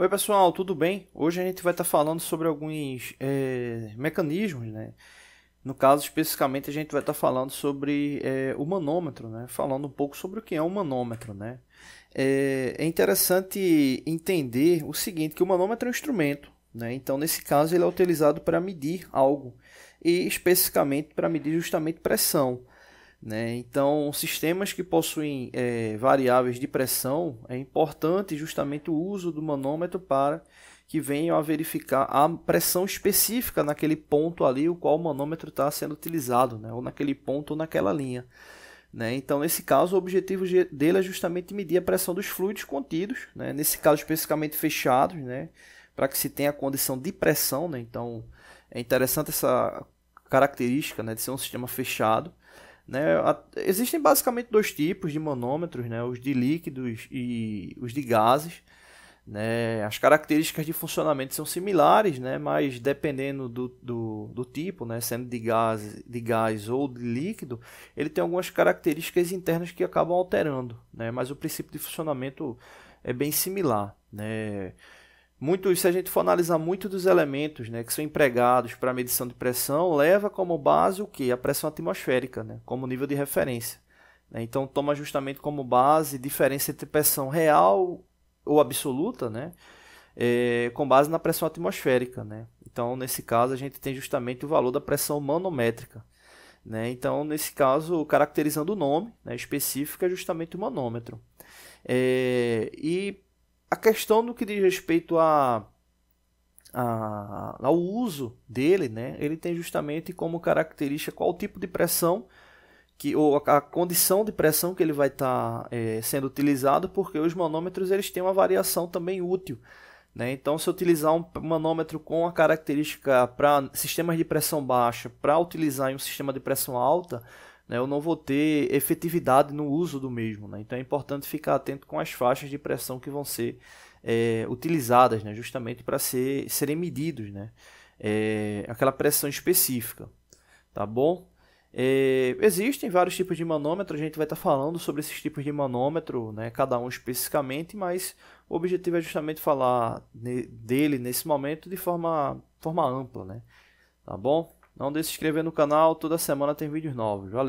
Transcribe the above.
Oi pessoal, tudo bem? Hoje a gente vai estar tá falando sobre alguns é, mecanismos, né? No caso, especificamente, a gente vai estar tá falando sobre é, o manômetro, né? Falando um pouco sobre o que é um manômetro, né? É, é interessante entender o seguinte, que o manômetro é um instrumento, né? Então, nesse caso, ele é utilizado para medir algo e especificamente para medir justamente pressão. Né? Então, sistemas que possuem é, variáveis de pressão, é importante justamente o uso do manômetro para que venham a verificar a pressão específica naquele ponto ali, o qual o manômetro está sendo utilizado, né? ou naquele ponto ou naquela linha. Né? Então, nesse caso, o objetivo dele é justamente medir a pressão dos fluidos contidos, né? nesse caso especificamente fechados, né? para que se tenha a condição de pressão. Né? Então, é interessante essa característica né? de ser um sistema fechado. Né? Existem basicamente dois tipos de manômetros, né? os de líquidos e os de gases. Né? As características de funcionamento são similares, né? mas dependendo do, do, do tipo, né? sendo de gás, de gás ou de líquido, ele tem algumas características internas que acabam alterando, né? mas o princípio de funcionamento é bem similar. Né? Muito, se a gente for analisar muito dos elementos né, que são empregados para a medição de pressão, leva como base o que? A pressão atmosférica, né, como nível de referência. Né. Então toma justamente como base diferença entre pressão real ou absoluta, né? É, com base na pressão atmosférica, né? Então nesse caso a gente tem justamente o valor da pressão manométrica, né? Então nesse caso caracterizando o nome né, específico é justamente o manômetro. É, e a questão do que diz respeito a, a, ao uso dele, né, ele tem justamente como característica qual tipo de pressão que, ou a, condição de pressão que ele vai estar tá, é, sendo utilizado, porque os manômetros eles têm uma variação também útil. Né? Então, se eu utilizar um manômetro com a característica para sistemas de pressão baixa para utilizar em um sistema de pressão alta, né, eu não vou ter efetividade no uso do mesmo. Né? Então é importante ficar atento com as faixas de pressão que vão ser é, utilizadas, né, justamente para ser, serem medidos né, é, aquela pressão específica. Tá bom? É, existem vários tipos de manômetro, a gente vai estar tá falando sobre esses tipos de manômetro, né, cada um especificamente, mas o objetivo é justamente falar ne dele nesse momento de forma, forma ampla. Né? Tá bom? Não deixe de se inscrever no canal, toda semana tem vídeos novos. Valeu!